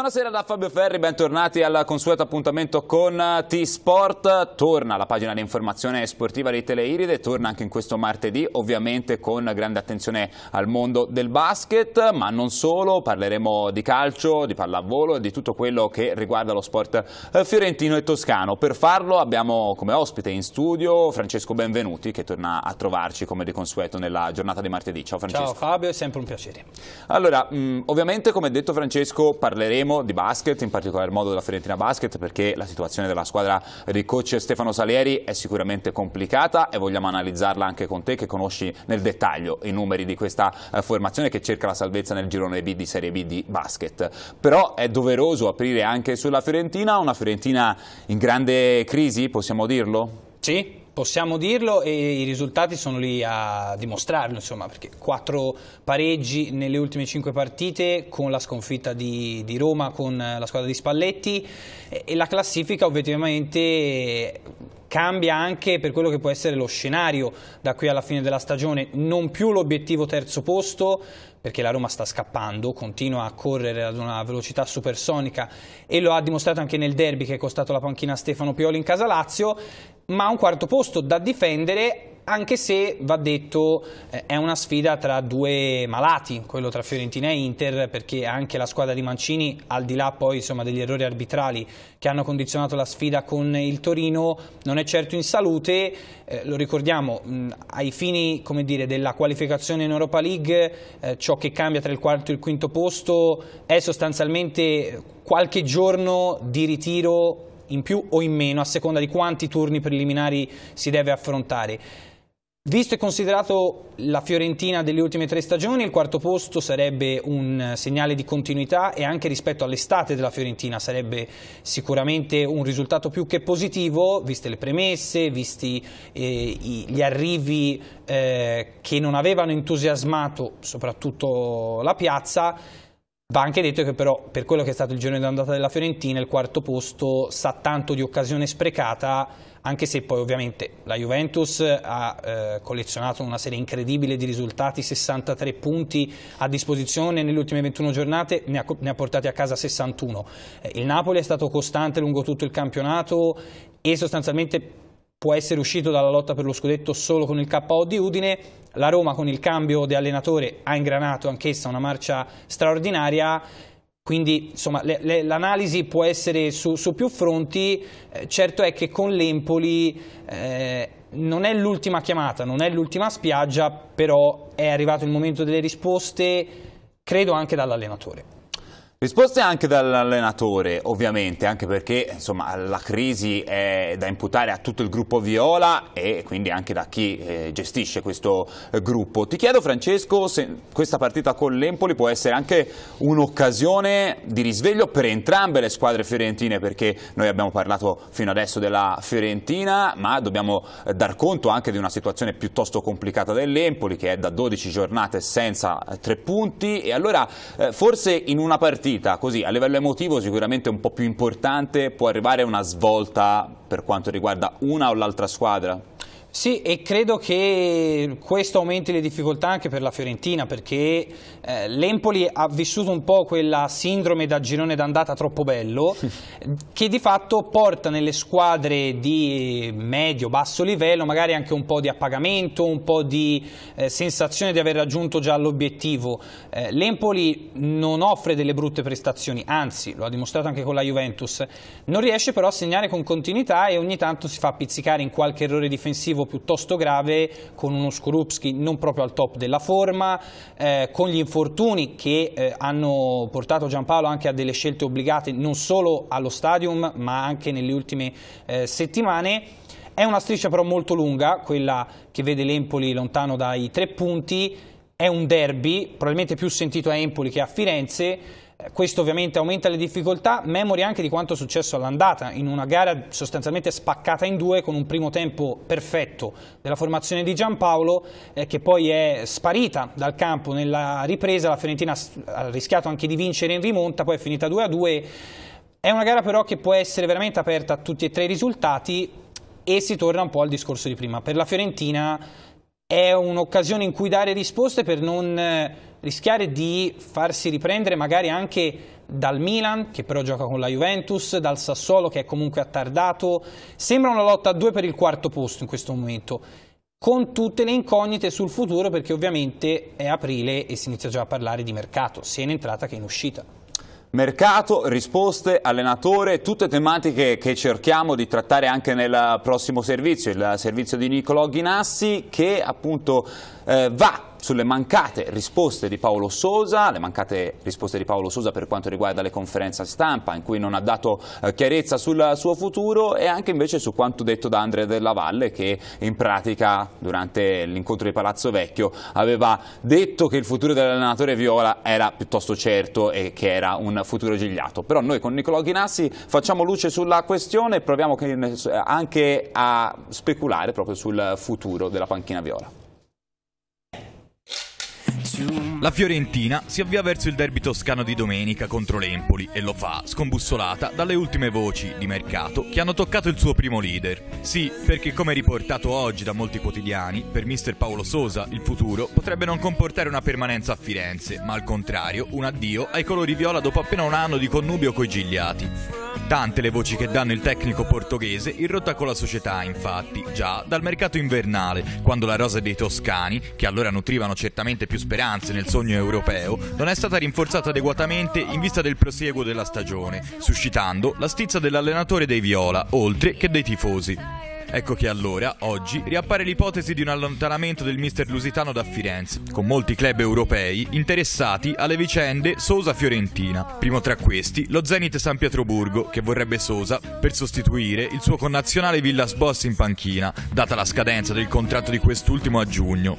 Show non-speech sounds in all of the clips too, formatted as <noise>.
Buonasera da Fabio Ferri, bentornati al consueto appuntamento con T-Sport. Torna la pagina di informazione sportiva di Teleiride, torna anche in questo martedì, ovviamente con grande attenzione al mondo del basket, ma non solo, parleremo di calcio, di pallavolo e di tutto quello che riguarda lo sport eh, fiorentino e toscano. Per farlo abbiamo come ospite in studio Francesco Benvenuti che torna a trovarci come di consueto nella giornata di martedì. Ciao Francesco. Ciao Fabio, è sempre un piacere. Allora, mm, ovviamente come detto Francesco parleremo parleremo di basket, in particolar modo della Fiorentina Basket, perché la situazione della squadra di coach Stefano Salieri è sicuramente complicata e vogliamo analizzarla anche con te che conosci nel dettaglio i numeri di questa eh, formazione che cerca la salvezza nel girone B di Serie B di basket. Però è doveroso aprire anche sulla Fiorentina, una Fiorentina in grande crisi, possiamo dirlo? Sì, possiamo dirlo e i risultati sono lì a dimostrarlo, insomma, perché quattro pareggi nelle ultime cinque partite con la sconfitta di, di Roma, con la squadra di Spalletti e, e la classifica obiettivamente cambia anche per quello che può essere lo scenario da qui alla fine della stagione, non più l'obiettivo terzo posto perché la Roma sta scappando, continua a correre ad una velocità supersonica e lo ha dimostrato anche nel derby che è costato la panchina a Stefano Pioli in casa Lazio, ma un quarto posto da difendere anche se va detto eh, è una sfida tra due malati, quello tra Fiorentina e Inter, perché anche la squadra di Mancini, al di là poi insomma, degli errori arbitrali che hanno condizionato la sfida con il Torino, non è certo in salute, eh, lo ricordiamo, mh, ai fini dire, della qualificazione in Europa League, eh, ciò che cambia tra il quarto e il quinto posto è sostanzialmente qualche giorno di ritiro in più o in meno a seconda di quanti turni preliminari si deve affrontare. Visto e considerato la Fiorentina delle ultime tre stagioni, il quarto posto sarebbe un segnale di continuità e anche rispetto all'estate della Fiorentina sarebbe sicuramente un risultato più che positivo, viste le premesse, visti eh, gli arrivi eh, che non avevano entusiasmato soprattutto la piazza. Va anche detto che però per quello che è stato il giorno d'andata della Fiorentina il quarto posto sa tanto di occasione sprecata anche se poi ovviamente la Juventus ha eh, collezionato una serie incredibile di risultati, 63 punti a disposizione nelle ultime 21 giornate, ne ha, ne ha portati a casa 61. Eh, il Napoli è stato costante lungo tutto il campionato e sostanzialmente può essere uscito dalla lotta per lo scudetto solo con il KO di Udine, la Roma con il cambio di allenatore ha ingranato anch'essa una marcia straordinaria quindi l'analisi può essere su, su più fronti, eh, certo è che con l'Empoli eh, non è l'ultima chiamata, non è l'ultima spiaggia, però è arrivato il momento delle risposte, credo anche dall'allenatore. Risposte anche dall'allenatore, ovviamente, anche perché insomma, la crisi è da imputare a tutto il gruppo Viola e quindi anche da chi eh, gestisce questo eh, gruppo. Ti chiedo, Francesco, se questa partita con l'Empoli può essere anche un'occasione di risveglio per entrambe le squadre fiorentine, perché noi abbiamo parlato fino adesso della Fiorentina, ma dobbiamo eh, dar conto anche di una situazione piuttosto complicata dell'Empoli, che è da 12 giornate senza eh, tre punti. E allora, eh, forse in una partita partita così a livello emotivo sicuramente un po' più importante può arrivare una svolta per quanto riguarda una o l'altra squadra? Sì, e credo che questo aumenti le difficoltà anche per la Fiorentina, perché eh, l'Empoli ha vissuto un po' quella sindrome da girone d'andata troppo bello, <laughs> che di fatto porta nelle squadre di medio-basso livello magari anche un po' di appagamento, un po' di eh, sensazione di aver raggiunto già l'obiettivo. Eh, L'Empoli non offre delle brutte prestazioni, anzi, lo ha dimostrato anche con la Juventus, non riesce però a segnare con continuità e ogni tanto si fa pizzicare in qualche errore difensivo tentativo piuttosto grave con uno Skorupski non proprio al top della forma, eh, con gli infortuni che eh, hanno portato Giampaolo anche a delle scelte obbligate non solo allo stadium ma anche nelle ultime eh, settimane. È una striscia però molto lunga, quella che vede l'Empoli lontano dai tre punti, è un derby, probabilmente più sentito a Empoli che a Firenze, questo ovviamente aumenta le difficoltà, memoria anche di quanto è successo all'andata, in una gara sostanzialmente spaccata in due con un primo tempo perfetto della formazione di Giampaolo eh, che poi è sparita dal campo nella ripresa, la Fiorentina ha rischiato anche di vincere in rimonta, poi è finita 2-2. È una gara però che può essere veramente aperta a tutti e tre i risultati e si torna un po' al discorso di prima. Per la Fiorentina è un'occasione in cui dare risposte per non eh, rischiare di farsi riprendere magari anche dal Milan, che però gioca con la Juventus, dal Sassuolo, che è comunque attardato. Sembra una lotta a due per il quarto posto in questo momento, con tutte le incognite sul futuro, perché ovviamente è aprile e si inizia già a parlare di mercato, sia in entrata che in uscita. Mercato, risposte, allenatore, tutte tematiche che cerchiamo di trattare anche nel prossimo servizio, il servizio di Niccolò Ghinassi che appunto eh, va sulle mancate risposte di Paolo Sosa, le mancate risposte di Paolo Sosa per quanto riguarda le conferenze stampa in cui non ha dato eh, chiarezza sul suo futuro e anche invece su quanto detto da Andrea Della Valle che in pratica durante l'incontro di Palazzo Vecchio aveva detto che il futuro dell'allenatore Viola era piuttosto certo e che era un futuro gigliato. Però noi con Nicolò Ghinassi facciamo luce sulla questione e proviamo anche a speculare proprio sul futuro della panchina Viola. La Fiorentina si avvia verso il derby toscano di domenica contro l'Empoli e lo fa scombussolata dalle ultime voci di mercato che hanno toccato il suo primo leader. Sì, perché come riportato oggi da molti quotidiani, per mister Paolo Sosa il futuro potrebbe non comportare una permanenza a Firenze, ma al contrario un addio ai colori viola dopo appena un anno di connubio coi Gigliati. Tante le voci che danno il tecnico portoghese in rotta con la società, infatti, già dal mercato invernale, quando la rosa dei toscani, che allora nutrivano certamente più speranze nel sogno europeo, non è stata rinforzata adeguatamente in vista del prosieguo della stagione, suscitando la stizza dell'allenatore dei viola, oltre che dei tifosi. Ecco che allora, oggi, riappare l'ipotesi di un allontanamento del mister lusitano da Firenze, con molti club europei interessati alle vicende Sosa-Fiorentina. Primo tra questi, lo Zenit San Pietroburgo, che vorrebbe Sosa per sostituire il suo connazionale Villas Boss in panchina, data la scadenza del contratto di quest'ultimo a giugno.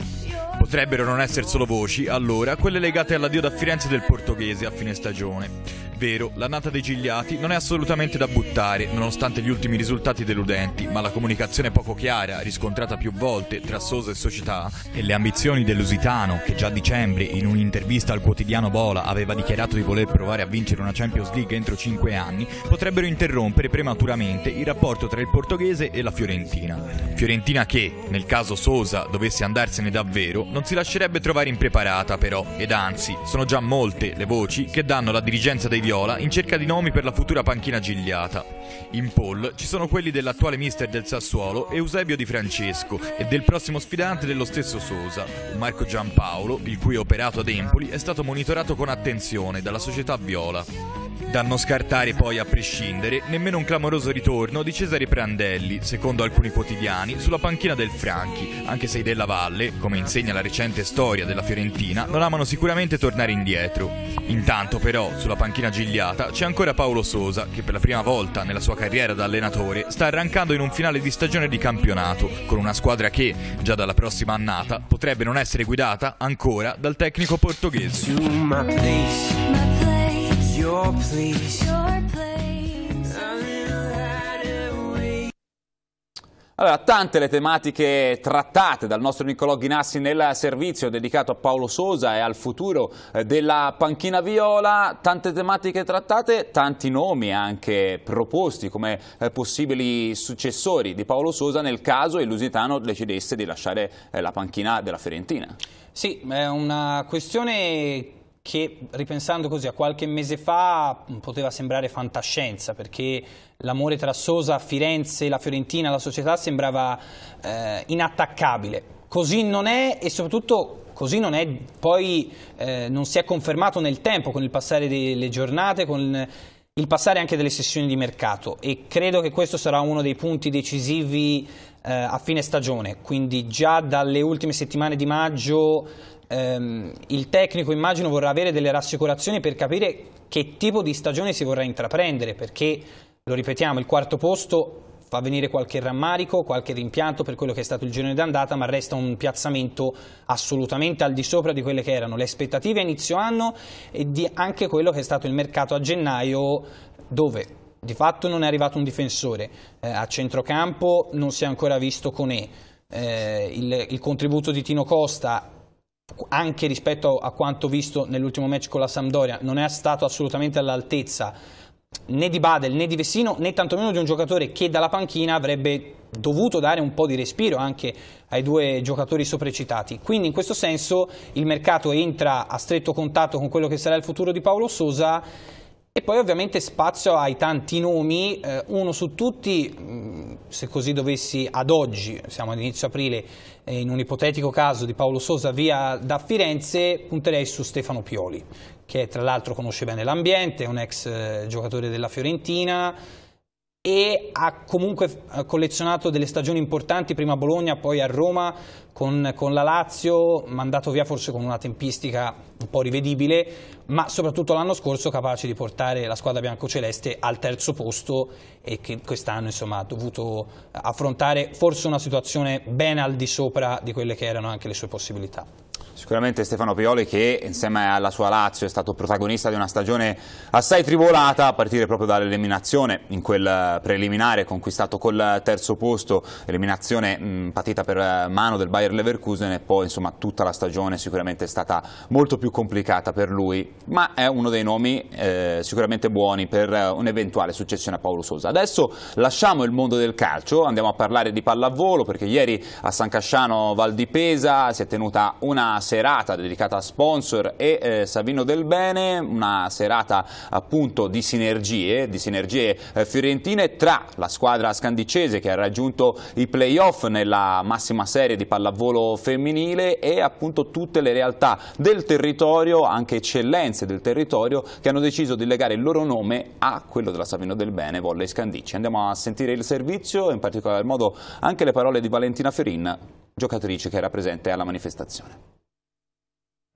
Potrebbero non essere solo voci, allora, quelle legate all'addio da Firenze del portoghese a fine stagione. Vero, l'annata dei Gigliati non è assolutamente da buttare, nonostante gli ultimi risultati deludenti, ma la comunicazione poco chiara, riscontrata più volte tra Sosa e società, e le ambizioni dell'Usitano, che già a dicembre, in un'intervista al quotidiano Bola, aveva dichiarato di voler provare a vincere una Champions League entro 5 anni, potrebbero interrompere prematuramente il rapporto tra il portoghese e la Fiorentina. Fiorentina che, nel caso Sosa dovesse andarsene davvero, non si lascerebbe trovare impreparata però, ed anzi, sono già molte le voci che danno la dirigenza dei Viola in cerca di nomi per la futura panchina gigliata. In poll ci sono quelli dell'attuale mister del Sassuolo Eusebio Di Francesco e del prossimo sfidante dello stesso Sosa, Marco Giampaolo, il cui operato ad Empoli è stato monitorato con attenzione dalla società Viola. Da non scartare poi a prescindere nemmeno un clamoroso ritorno di Cesare Prandelli, secondo alcuni quotidiani, sulla panchina del Franchi, anche se i Della Valle, come insegna la recente storia della Fiorentina, non amano sicuramente tornare indietro. Intanto però, sulla panchina gigliata c'è ancora Paolo Sosa, che per la prima volta nella sua carriera da allenatore sta arrancando in un finale di stagione di campionato, con una squadra che, già dalla prossima annata, potrebbe non essere guidata ancora dal tecnico portoghese your place. Your place. Allora, tante le tematiche trattate dal nostro Niccolò Ghinassi nel servizio dedicato a Paolo Sosa e al futuro eh, della panchina viola, tante tematiche trattate, tanti nomi anche proposti come eh, possibili successori di Paolo Sosa nel caso il Lusitano decidesse di lasciare eh, la panchina della Fiorentina. Sì, è una questione che ripensando così a qualche mese fa poteva sembrare fantascienza perché l'amore tra Sosa, Firenze, la Fiorentina, la società sembrava eh, inattaccabile. Così non è e soprattutto così non è, poi eh, non si è confermato nel tempo con il passare delle giornate, con il passare anche delle sessioni di mercato e credo che questo sarà uno dei punti decisivi eh, a fine stagione, quindi già dalle ultime settimane di maggio ehm, il tecnico immagino vorrà avere delle rassicurazioni per capire che tipo di stagione si vorrà intraprendere, perché, lo ripetiamo, il quarto posto fa venire qualche rammarico, qualche rimpianto per quello che è stato il girone d'andata, ma resta un piazzamento assolutamente al di sopra di quelle che erano le aspettative a inizio anno e di anche quello che è stato il mercato a gennaio, dove di fatto non è arrivato un difensore, eh, a centrocampo non si è ancora visto Conè, eh, il, il contributo di Tino Costa anche rispetto a quanto visto nell'ultimo match con la Sampdoria, non è stato assolutamente all'altezza né di Badel né di Vessino né tantomeno di un giocatore che dalla panchina avrebbe dovuto dare un po' di respiro anche ai due giocatori sopracitati. Quindi in questo senso il mercato entra a stretto contatto con quello che sarà il futuro di Paolo Sosa e poi ovviamente spazio ai tanti nomi, eh, uno su tutti, mm, se così dovessi ad oggi, siamo ad inizio aprile, eh, in un ipotetico caso di Paolo Sosa via da Firenze, punterei su Stefano Pioli, che tra l'altro conosce bene l'ambiente, è un ex eh, giocatore della Fiorentina, e ha comunque collezionato delle stagioni importanti, prima a Bologna, poi a Roma, con, con, la Lazio, mandato via forse con una tempistica un po' rivedibile, ma soprattutto l'anno scorso capace di portare la squadra biancoceleste al terzo posto e che quest'anno ha dovuto affrontare forse una situazione ben al di sopra di quelle che erano anche le sue possibilità. Sicuramente Stefano Pioli che insieme alla sua Lazio è stato protagonista di una stagione assai tribolata a partire proprio dall'eliminazione in quel preliminare conquistato col terzo posto, eliminazione mh, patita per mano del Bayer Leverkusen e poi insomma tutta la stagione sicuramente è stata molto più complicata per lui, ma è uno dei nomi eh, sicuramente buoni per un'eventuale successione a Paolo Sosa. Adesso lasciamo il mondo del calcio, andiamo a parlare di pallavolo perché ieri a San Casciano Val di Pesa si è tenuta una serata dedicata a sponsor e eh, Savino Del Bene, una serata appunto di sinergie, di sinergie eh, fiorentine tra la squadra scandicese che ha raggiunto i playoff nella massima serie di pallavolo femminile e appunto tutte le realtà del territorio, anche eccellenze del territorio, che hanno deciso di legare il loro nome a quello della Savino Del Bene, Volley Scandicci. Andiamo a sentire il servizio, e in particolar modo anche le parole di Valentina Fiorin giocatrice che era presente alla manifestazione.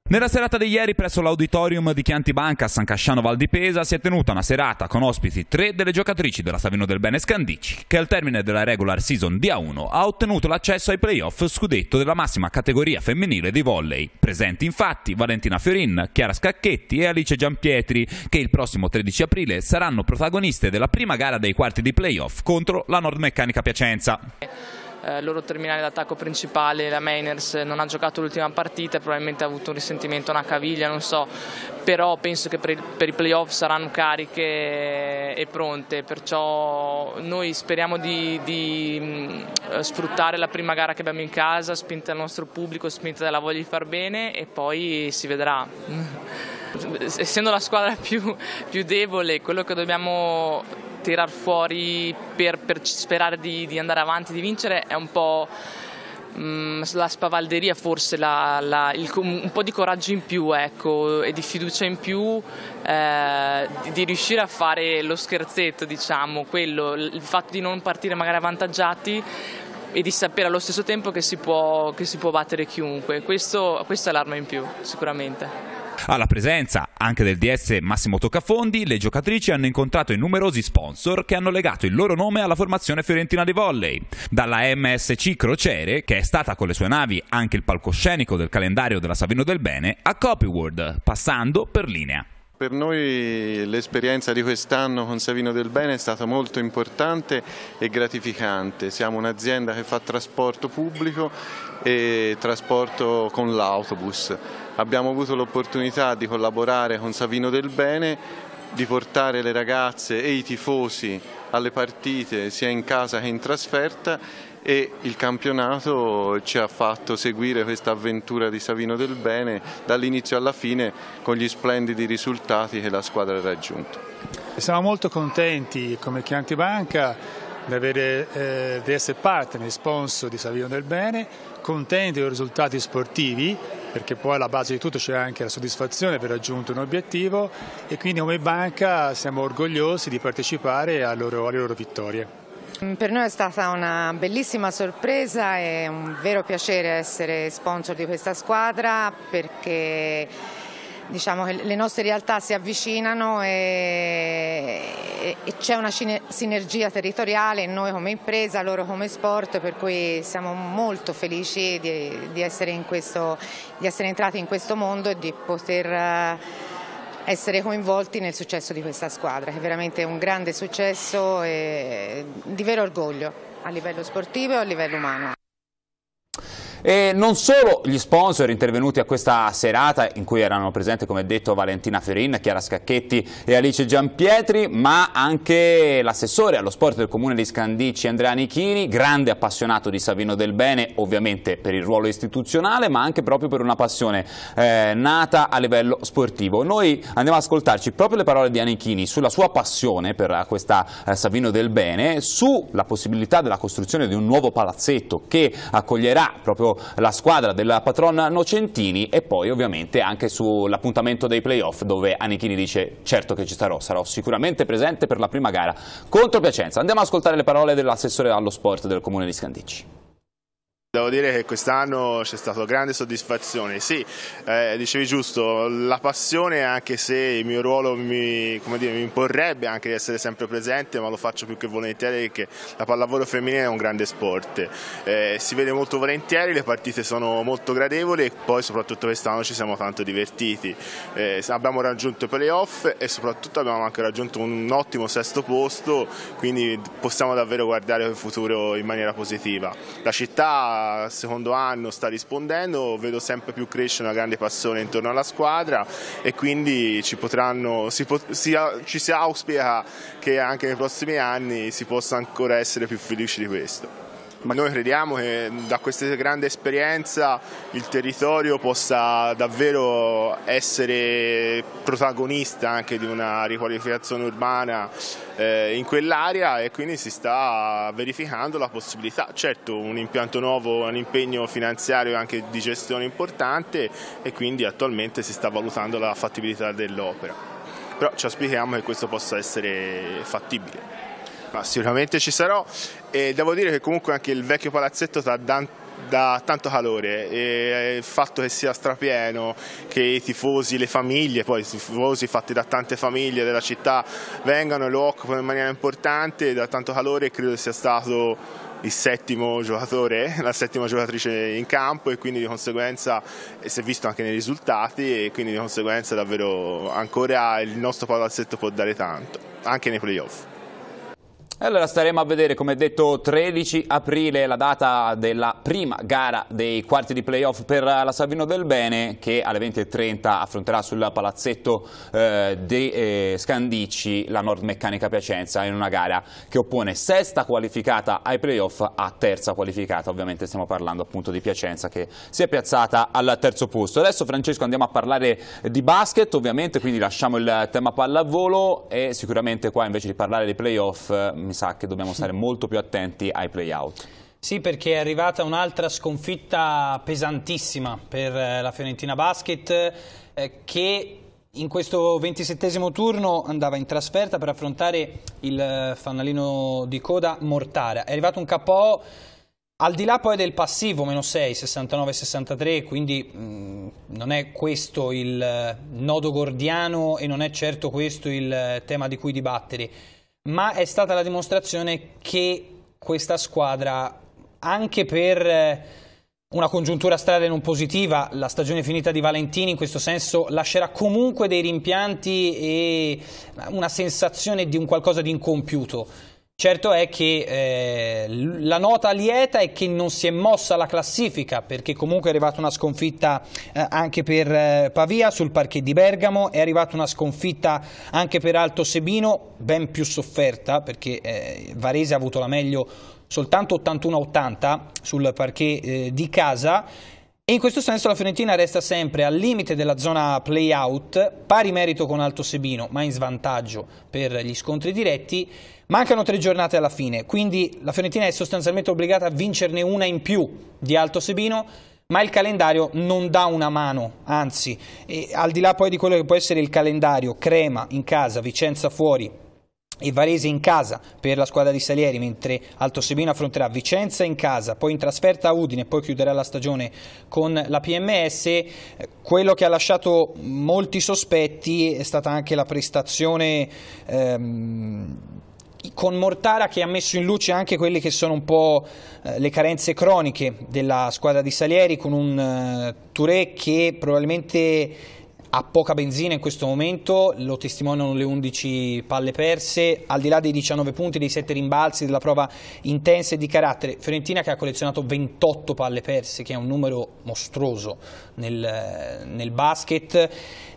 Nella serata di ieri presso l'auditorium di Chianti Banca a San Casciano Val di Pesa si è tenuta una serata con ospiti tre delle giocatrici della Savino del Bene Scandici che al termine della regular season di A1 ha ottenuto l'accesso ai playoff scudetto della massima categoria femminile di volley. Presenti infatti Valentina Fiorin, Chiara Scacchetti e Alice Giampietri che il prossimo 13 aprile saranno protagoniste della prima gara dei quarti di playoff contro la Nordmeccanica Piacenza eh, loro terminale d'attacco principale, la Mainers, non ha giocato l'ultima partita, probabilmente ha avuto un risentimento una caviglia, non so, però penso che per, il, per i playoff saranno cariche e pronte, perciò noi speriamo di, di mm, eh, sfruttare la prima gara che abbiamo in casa, spinta dal nostro pubblico, spinta dalla voglia di far bene e poi si vedrà <laughs> essendo la squadra <laughs> più, più, debole, quello che dobbiamo tirar fuori per, per sperare di, di, andare avanti, di vincere, è un po' mm, la spavalderia forse, la, la, il, un po' di coraggio in più ecco, e di fiducia in più eh, di, di, riuscire a fare lo scherzetto, diciamo, quello, il fatto di non partire magari avvantaggiati e di sapere allo stesso tempo che si può, che si può battere chiunque. Questo, questa è l'arma in più, sicuramente. Alla presenza anche del DS Massimo Toccafondi, le giocatrici hanno incontrato i numerosi sponsor che hanno legato il loro nome alla formazione fiorentina di volley, dalla MSC Crociere, che è stata con le sue navi anche il palcoscenico del calendario della Savino del Bene, a Copyworld, passando per linea per noi l'esperienza di quest'anno con Savino del Bene è stata molto importante e gratificante. Siamo un'azienda che fa trasporto pubblico e trasporto con l'autobus. Abbiamo avuto l'opportunità di collaborare con Savino del Bene di portare le ragazze e i tifosi alle partite sia in casa che in trasferta e il campionato ci ha fatto seguire questa avventura di Savino del Bene dall'inizio alla fine con gli splendidi risultati che la squadra ha raggiunto. Siamo molto contenti come Chianti Banca di, avere, eh, di essere partner, sponsor di Savino del Bene, contenti dei risultati sportivi perché poi alla base di tutto c'è anche la soddisfazione per raggiunto un obiettivo e quindi come banca siamo orgogliosi di partecipare alle loro, alle loro vittorie. Per noi è stata una bellissima sorpresa e un vero piacere essere sponsor di questa squadra perché diciamo che le nostre realtà si avvicinano e, e c'è una sinergia territoriale, noi come impresa, loro come sport, per cui siamo molto felici di, di, essere, in questo, di essere, entrati in questo mondo e di poter essere coinvolti nel successo di questa squadra, che è veramente un grande successo e di vero orgoglio a livello sportivo e a livello umano. E non solo gli sponsor intervenuti a questa serata, in cui erano presenti, come detto, Valentina Fiorin, Chiara Scacchetti e Alice Giampietri, ma anche l'assessore allo sport del comune di Scandici, Andrea Nichini, grande appassionato di Savino Del Bene, ovviamente per il ruolo istituzionale, ma anche proprio per una passione eh, nata a livello sportivo. Noi andiamo ad ascoltarci proprio le parole di Anichini sulla sua passione per eh, questa eh, Savino Del Bene, sulla possibilità della costruzione di un nuovo palazzetto che accoglierà proprio la squadra della patrona Nocentini e poi ovviamente anche sull'appuntamento dei playoff dove Anichini dice certo che ci sarò, sarò sicuramente presente per la prima gara contro Piacenza. Andiamo ad ascoltare le parole dell'assessore allo sport del comune di Scandicci. Devo dire che quest'anno c'è stata grande soddisfazione, sì, eh, dicevi giusto, la passione anche se il mio ruolo mi, dire, mi, imporrebbe anche di essere sempre presente, ma lo faccio più che volentieri perché la pallavolo femminile è un grande sport, eh, si vede molto volentieri, le partite sono molto gradevoli e poi soprattutto quest'anno ci siamo tanto divertiti, eh, abbiamo raggiunto i playoff e soprattutto abbiamo anche raggiunto un ottimo sesto posto, quindi possiamo davvero guardare il futuro in maniera positiva. La città secondo anno sta rispondendo, vedo sempre più crescere una grande passione intorno alla squadra e quindi ci, potranno, si pot, si, ci si auspica che anche nei prossimi anni si possa ancora essere più felici di questo ma noi crediamo che da questa grande esperienza il territorio possa davvero essere protagonista anche di una riqualificazione urbana eh, in quell'area e quindi si sta verificando la possibilità, certo un impianto nuovo è un impegno finanziario e anche di gestione importante e quindi attualmente si sta valutando la fattibilità dell'opera, però ci aspettiamo che questo possa essere fattibile ma sicuramente ci sarò e devo dire che comunque anche il vecchio palazzetto sta dando da tanto calore e eh, il fatto che sia strapieno, che i tifosi, le famiglie, poi i tifosi fatti da tante famiglie della città vengano e lo occupano in maniera importante, da tanto calore credo sia stato il settimo giocatore, la settima giocatrice in campo e quindi di conseguenza si è visto anche nei risultati e quindi di conseguenza davvero ancora il nostro palazzetto può dare tanto, anche nei playoff. Allora staremo a vedere, come detto, 13 aprile la data della prima gara dei quarti di playoff per la Savino del Bene che alle 20.30 affronterà sul palazzetto eh, di eh, Scandicci la Nord Meccanica Piacenza in una gara che oppone sesta qualificata ai playoff a terza qualificata, ovviamente stiamo parlando appunto di Piacenza che si è piazzata al terzo posto. Adesso Francesco andiamo a parlare di basket ovviamente, quindi lasciamo il tema pallavolo e sicuramente qua invece di parlare dei playoff mi sa che dobbiamo stare molto più attenti ai playout. Sì, perché è arrivata un'altra sconfitta pesantissima per eh, la Fiorentina Basket eh, che in questo ventisettesimo turno andava in trasferta per affrontare il eh, fanalino di coda Mortara. È arrivato un KO al di là poi del passivo, meno 6, 69, 63, quindi mh, mm, non è questo il eh, nodo gordiano e non è certo questo il tema di cui dibattere ma è stata la dimostrazione che questa squadra, anche per eh, una congiuntura strada non positiva, la stagione finita di Valentini in questo senso lascerà comunque dei rimpianti e una sensazione di un qualcosa di incompiuto. Certo è che eh, la nota lieta è che non si è mossa la classifica perché comunque è arrivata una sconfitta eh, anche per eh, Pavia sul parquet di Bergamo, è arrivata una sconfitta anche per Alto Sebino, ben più sofferta perché eh, Varese ha avuto la meglio soltanto 81-80 sul parquet eh, di casa e In questo senso la Fiorentina resta sempre al limite della zona play-out, pari merito con Alto Sebino, ma in svantaggio per gli scontri diretti. Mancano tre giornate alla fine, quindi la Fiorentina è sostanzialmente obbligata a vincerne una in più di Alto Sebino, ma il calendario non dà una mano, anzi, al di là poi di quello che può essere il calendario, Crema in casa, Vicenza fuori, e Varese in casa per la squadra di Salieri, mentre Alto Sebino affronterà Vicenza in casa, poi in trasferta a Udine, poi chiuderà la stagione con la PMS. Eh, quello che ha lasciato molti sospetti è stata anche la prestazione ehm, con Mortara che ha messo in luce anche quelle che sono un po' eh, le carenze croniche della squadra di Salieri, con un eh, Touré che probabilmente ha poca benzina in questo momento, lo testimoniano le 11 palle perse, al di là dei 19 punti, dei 7 rimbalzi, della prova intensa e di carattere, Fiorentina che ha collezionato 28 palle perse, che è un numero mostruoso nel, nel basket,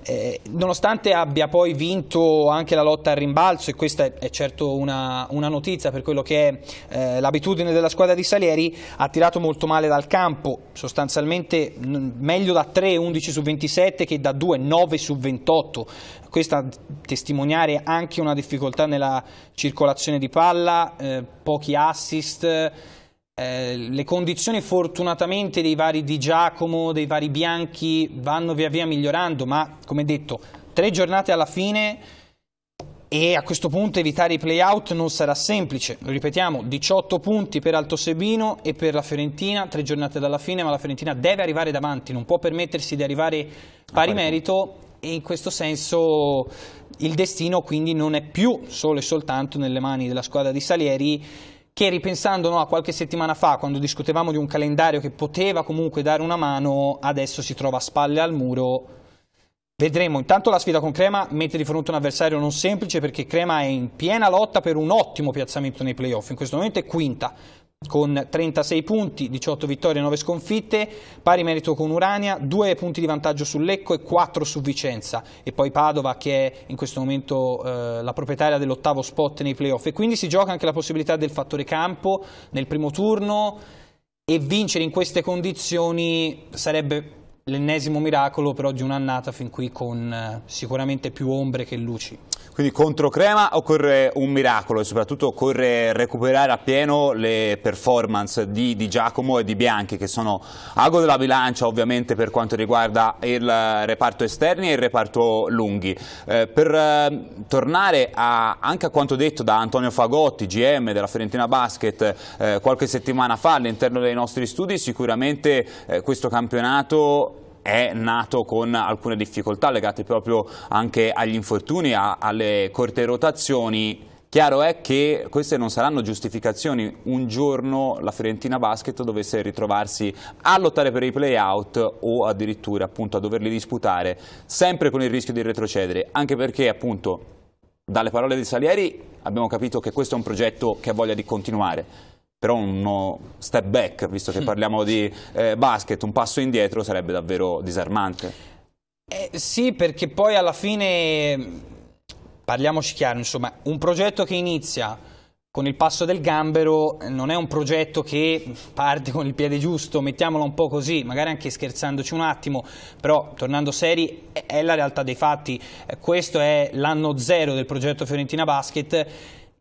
eh, nonostante abbia poi vinto anche la lotta al rimbalzo, e questa è, è certo una, una, notizia per quello che è eh, l'abitudine della squadra di Salieri, ha tirato molto male dal campo, sostanzialmente meglio da 3, 11 su 27 che da 2, 9 su 28, questa testimoniare anche una difficoltà nella circolazione di palla, eh, pochi assist, eh, le condizioni fortunatamente dei vari Di Giacomo, dei vari Bianchi vanno via via migliorando, ma come detto, tre giornate alla fine e a questo punto evitare i play-out non sarà semplice. Lo ripetiamo, 18 punti per Alto Sebino e per la Fiorentina, tre giornate dalla fine, ma la Fiorentina deve arrivare davanti, non può permettersi di arrivare pari merito e in questo senso il destino quindi non è più solo e soltanto nelle mani della squadra di Salieri che ripensando no, a qualche settimana fa quando discutevamo di un calendario che poteva comunque dare una mano adesso si trova a spalle al muro Vedremo, intanto la sfida con Crema mette di fronte un avversario non semplice perché Crema è in piena lotta per un ottimo piazzamento nei playoff, in questo momento è quinta, con 36 punti, 18 vittorie e 9 sconfitte, pari merito con Urania, 2 punti di vantaggio su Lecco e 4 su Vicenza e poi Padova che è in questo momento eh, la proprietaria dell'ottavo spot nei playoff e quindi si gioca anche la possibilità del fattore campo nel primo turno e vincere in queste condizioni sarebbe l'ennesimo miracolo però di un'annata fin qui con eh, sicuramente più ombre che luci. Quindi contro Crema occorre un miracolo e soprattutto occorre recuperare appieno le performance di, di, Giacomo e di Bianchi che sono ago della bilancia ovviamente per quanto riguarda il reparto esterni e il reparto lunghi. Eh, per eh, tornare a, anche a quanto detto da Antonio Fagotti, GM della Fiorentina Basket eh, qualche settimana fa all'interno dei nostri studi, sicuramente eh, questo campionato è nato con alcune difficoltà legate proprio anche agli infortuni, a, alle corte rotazioni. Chiaro è che queste non saranno giustificazioni. Un giorno la Fiorentina Basket dovesse ritrovarsi a lottare per i playout o addirittura appunto, a doverli disputare, sempre con il rischio di retrocedere, anche perché appunto dalle parole di Salieri abbiamo capito che questo è un progetto che ha voglia di continuare però uno step back, visto che parliamo di eh, basket, un passo indietro sarebbe davvero disarmante. Eh, sì, perché poi alla fine, parliamoci chiaro, insomma, un progetto che inizia con il passo del gambero non è un progetto che parte con il piede giusto, mettiamolo un po' così, magari anche scherzandoci un attimo, però tornando seri è la realtà dei fatti, eh, questo è l'anno zero del progetto Fiorentina Basket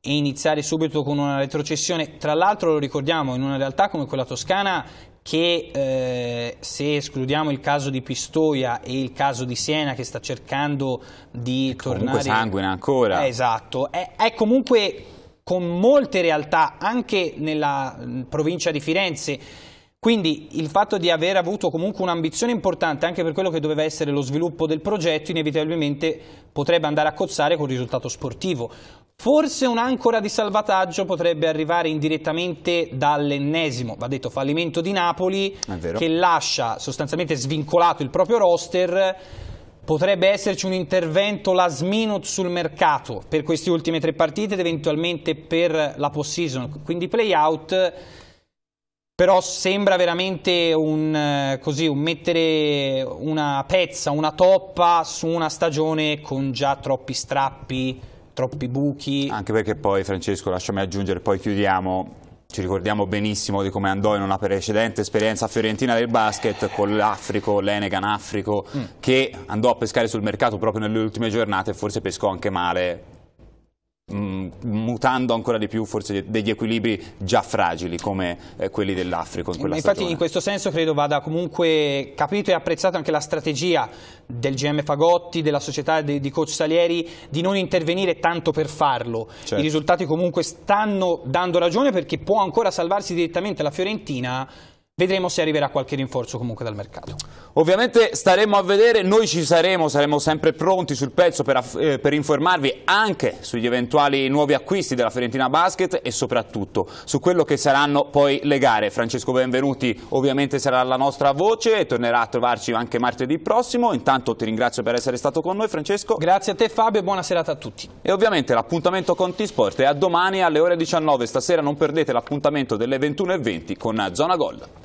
e iniziare subito con una retrocessione, tra l'altro lo ricordiamo, in una realtà come quella toscana che eh, se escludiamo il caso di Pistoia e il caso di Siena che sta cercando di che tornare... sanguina ancora. Eh, esatto, è, è, comunque con molte realtà anche nella mm, provincia di Firenze. Quindi il fatto di aver avuto comunque un'ambizione importante anche per quello che doveva essere lo sviluppo del progetto inevitabilmente potrebbe andare a cozzare col risultato sportivo. Forse un'ancora di salvataggio potrebbe arrivare indirettamente dall'ennesimo, va detto, fallimento di Napoli, che lascia sostanzialmente svincolato il proprio roster. Potrebbe esserci un intervento last minute sul mercato per queste ultime tre partite ed eventualmente per la post-season, quindi play-out. Però sembra veramente un, eh, così, un mettere una pezza, una toppa su una stagione con già troppi strappi troppi buchi. Anche perché poi, Francesco, lasciami aggiungere, poi chiudiamo ci ricordiamo benissimo di come andò in una precedente esperienza fiorentina del basket con l'Africo, l'Enegan Africo, mm. che andò a pescare sul mercato proprio nelle ultime giornate e forse pescò anche male Mm, mutando ancora di più forse degli equilibri già fragili come eh, quelli dell'Africa in Infatti stagione. in questo senso credo vada comunque capito e apprezzato anche la strategia del GM Fagotti, della società di, di coach Salieri di non intervenire tanto per farlo. Certo. I risultati comunque stanno dando ragione perché può ancora salvarsi direttamente la Fiorentina Vedremo se arriverà qualche rinforzo comunque dal mercato. Ovviamente staremo a vedere, noi ci saremo, saremo sempre pronti sul pezzo per, eh, per, informarvi anche sugli eventuali nuovi acquisti della Fiorentina Basket e soprattutto su quello che saranno poi le gare. Francesco Benvenuti ovviamente sarà la nostra voce e tornerà a trovarci anche martedì prossimo. Intanto ti ringrazio per essere stato con noi Francesco. Grazie a te Fabio e buona serata a tutti. E ovviamente l'appuntamento con T-Sport è a domani alle ore 19. Stasera non perdete l'appuntamento delle 21.20 con Zona Gol.